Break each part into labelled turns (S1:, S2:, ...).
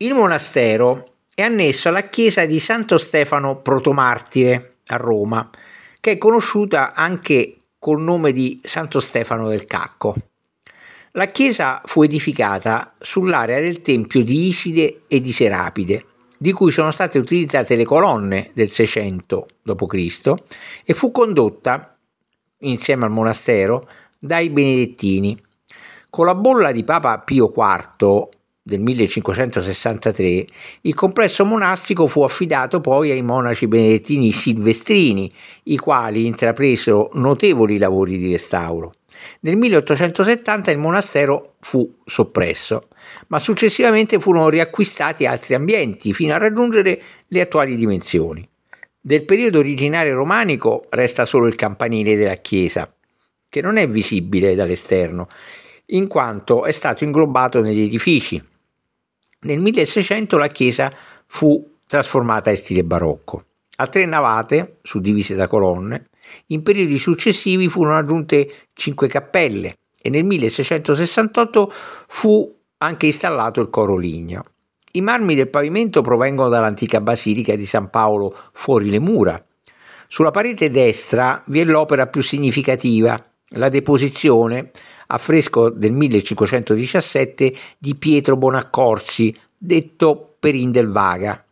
S1: Il monastero è annesso alla chiesa di Santo Stefano Protomartire a Roma, che è conosciuta anche col nome di Santo Stefano del Cacco. La chiesa fu edificata sull'area del tempio di Iside e di Serapide, di cui sono state utilizzate le colonne del 600 d.C. e fu condotta, insieme al monastero, dai benedettini. Con la bolla di Papa Pio IV del 1563, il complesso monastico fu affidato poi ai monaci benedettini silvestrini, i quali intrapresero notevoli lavori di restauro. Nel 1870 il monastero fu soppresso, ma successivamente furono riacquistati altri ambienti fino a raggiungere le attuali dimensioni. Del periodo originario romanico resta solo il campanile della chiesa, che non è visibile dall'esterno, in quanto è stato inglobato negli edifici. Nel 1600 la chiesa fu trasformata in stile barocco. A tre navate, suddivise da colonne, in periodi successivi furono aggiunte cinque cappelle e nel 1668 fu anche installato il coro ligneo. I marmi del pavimento provengono dall'antica basilica di San Paolo fuori le mura. Sulla parete destra vi è l'opera più significativa la deposizione a fresco del 1517 di Pietro Bonaccorsi, detto Perin del Vaga.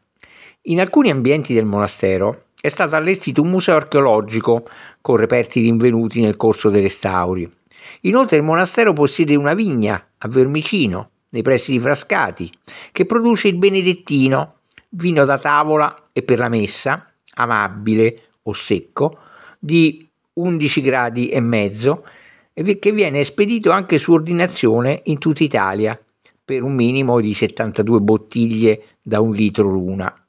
S1: In alcuni ambienti del monastero è stato allestito un museo archeologico con reperti rinvenuti nel corso dei restauri. Inoltre il monastero possiede una vigna a Vermicino, nei pressi di Frascati, che produce il benedettino, vino da tavola e per la messa, amabile o secco, di 11 gradi e mezzo che viene spedito anche su ordinazione in tutta Italia per un minimo di 72 bottiglie da un litro l'una.